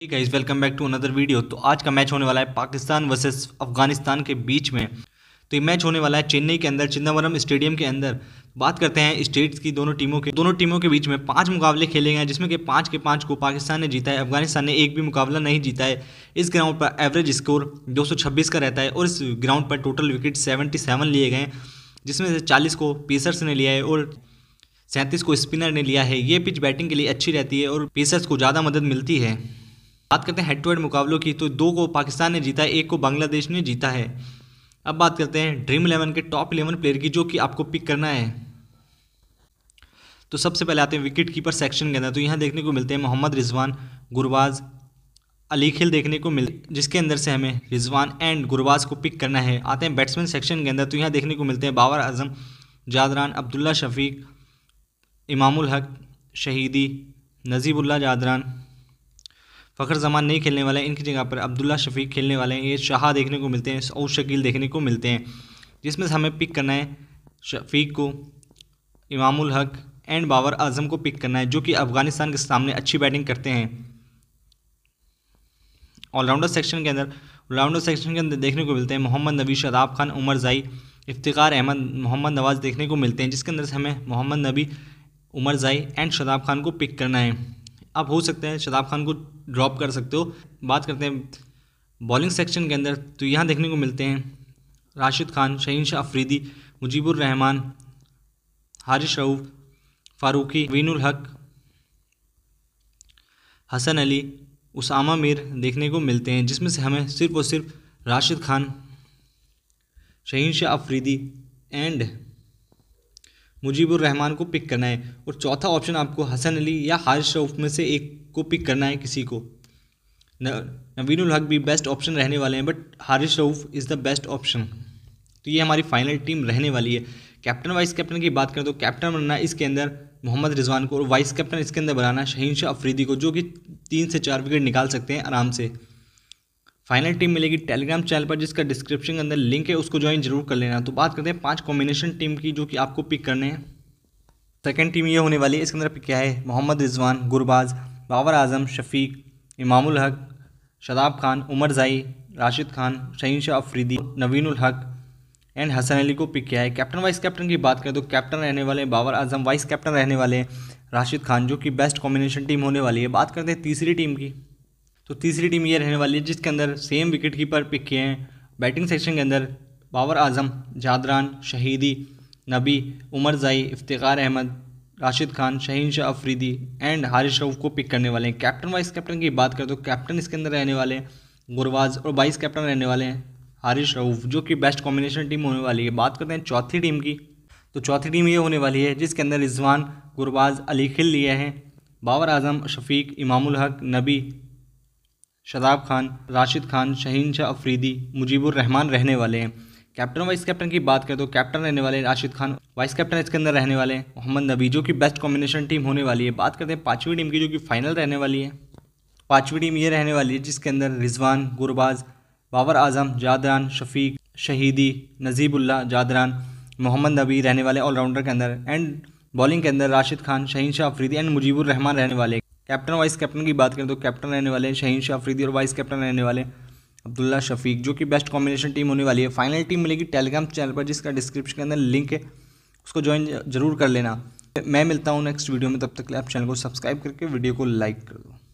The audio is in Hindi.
ठीक है इस welcome back to another video तो आज का मैच होने वाला है पाकिस्तान वर्सेस अफगानिस्तान के बीच में तो ये मैच होने वाला है चेन्नई के अंदर चिदम्बरम स्टेडियम के अंदर बात करते हैं स्टेट्स की दोनों टीमों के दोनों टीमों के बीच में पांच मुकाबले खेले गए हैं जिसमें कि पांच के पांच को पाकिस्तान ने जीता है अफगानिस्तान ने एक भी मुकाबला नहीं जीता है इस ग्राउंड पर एवरेज स्कोर दो का रहता है और इस ग्राउंड पर टोटल विकेट सेवन लिए गए जिसमें से चालीस को पेसर्स ने लिया है और सैंतीस को स्पिनर ने लिया है ये पिच बैटिंग के लिए अच्छी रहती है और पेसर्स को ज़्यादा मदद मिलती है बात करते हैं हेड टू हेड मुकाबलों की तो दो को पाकिस्तान ने जीता है एक को बांग्लादेश ने जीता है अब बात करते हैं ड्रीम इलेवन के टॉप इलेवन प्लेयर की जो कि आपको पिक करना है तो सबसे पहले आते हैं विकेट कीपर सेक्शन के अंदर तो यहाँ देखने को मिलते हैं मोहम्मद रिजवान गुरबाज अली खिल देखने को मिल जिसके अंदर से हमें रिजवान एंड गुरबाज को पिक करना है आते हैं बैट्समैन सेक्शन के अंदर तो यहाँ देखने को मिलते हैं बाबर आजम जादरान अब्दुल्ला शफीक इमामुल हक शहीदी नजीबुल्ला जादरान फ़खर जमान नहीं खेलने वाले हैं इनकी जगह पर अब्दुल्ला शफीक खेलने वाले हैं ये शाह देखने को मिलते हैं और शकील देखने को मिलते हैं जिसमें से हमें पिक करना है शफीक को इमामुल हक एंड बाबर आजम को पिक करना है जो कि अफ़गानिस्तान के सामने अच्छी बैटिंग करते हैं ऑलराउंडर सेक्शन के अंदर ऑलराउंडर सेक्शन के अंदर देखने को मिलते हैं मोहम्मद नबी शदाब खान उमर ज़ई इफ्तार अहमद मोहम्मद नवाज़ देखने को मिलते हैं जिसके अंदर से हमें मोहम्मद नबी उमर जई एंड शदाब खान को पिक करना है आप हो सकते हैं शताब खान को ड्रॉप कर सकते हो बात करते हैं बॉलिंग सेक्शन के अंदर तो यहाँ देखने को मिलते हैं राशिद खान शहीन शाह अफरीदी मुजीबुर रहमान हारिश रऊफ फारूकी वीनुल हक हसन अली उसामा मीर देखने को मिलते हैं जिसमें से हमें सिर्फ़ और सिर्फ राशिद खान शहीन शाह अफरीदी एंड मुजीबुर रहमान को पिक करना है और चौथा ऑप्शन आपको हसन अली या हारिश रऊफ में से एक को पिक करना है किसी को नवीनुल हक भी बेस्ट ऑप्शन रहने वाले हैं but Haris Rauf is the best option तो ये हमारी फाइनल टीम रहने वाली है कैप्टन वाइस कैप्टन की बात करें तो कैप्टन बनना इसके अंदर मोहम्मद रिजवान को और वाइस कैप्टन इसके अंदर बनाना शहीन शाह अफरीदी को जो कि तीन से चार विकेट निकाल सकते हैं आराम से फाइनल टीम मिलेगी टेलीग्राम चैनल पर जिसका डिस्क्रिप्शन के अंदर लिंक है उसको ज्वाइन जरूर कर लेना तो बात करते हैं पांच कॉम्बिनेशन टीम की जो कि आपको पिक करने हैं सेकेंड टीम ये होने वाली है इसके अंदर पिक क्या है मोहम्मद रिजवान गुरबाज बाबर आजम शफीक इमामुल हक शदाब खान उमर जई राशिद खान शहीन शाह अफरीदी नवीन हक एंड हसन अली को पिक किया है कैप्टन वाइस कैप्टन की बात करें तो कैप्टन रहने वाले बाबर आजम वाइस कैप्टन रहने वाले राशिद खान जो कि बेस्ट कॉम्बिनेशन टीम होने वाली है बात करते हैं तीसरी टीम की तो तीसरी टीम ये रहने वाली है जिसके अंदर सेम विकेट कीपर पिक किए हैं बैटिंग सेक्शन के अंदर बाबर आजम जादरान शहीदी नबी उमर जई इफ्तार अहमद राशिद खान शहीन शाह अफरीदी एंड हारिश रऊफ को पिक करने वाले हैं कैप्टन वाइस कैप्टन की बात करें तो कैप्टन इसके अंदर रहने वाले हैं गुरवाज और वाइस कैप्टन रहने वाले हैं हारिश रऊफ जो कि बेस्ट कॉम्बिनेशन टीम होने वाली है बात करते हैं चौथी टीम की तो चौथी टीम ये होने वाली है जिसके अंदर रिजवान गुरबाज अली खिल लिए हैं बाबर आजम शफीक इमामुल हक नबी शदाब खान राशिद खान शहीन शाह अफरीदी मुजीबुर रहमान रहने वाले हैं कैप्टन वाइस कैप्टन की बात करें तो कैप्टन रहने वाले राशिद खान वाइस कैप्टन इसके अंदर रहने वाले हैं मोहम्मद नबी जो कि बेस्ट कॉम्बिनेशन टीम होने वाली है बात करते हैं पाँचवीं टीम की जो कि फाइनल रहने वाली है पाँचवीं टीम ये रहने वाली है जिसके अंदर रिजवान गुरबाज बाबर आजम जादरान शफीक शहीदी नजीबुल्ला जादरान मोहम्मद नबी रहने वाले ऑलराउंडर के अंदर एंड बॉलिंग के अंदर राशिद खान शहीन शाह अफरीदी एंड मुजीबुर रहमान रहने वाले कैप्टन वाइस कैप्टन की बात करें तो कैप्टन रहने वाले हैं शहीन शाह अफरीदी और वाइस कैप्टन रहने वाले अब्दुल्ला शफीक जो कि बेस्ट कॉम्बिनेशन टीम होने वाली है फाइनल टीम मिलेगी टेलीग्राम चैनल पर जिसका डिस्क्रिप्शन के अंदर लिंक है उसको ज्वाइन जरूर कर लेना मैं मिलता हूँ नेक्स्ट वीडियो में तब तक आप चैनल को सब्सक्राइब करके वीडियो को लाइक कर दो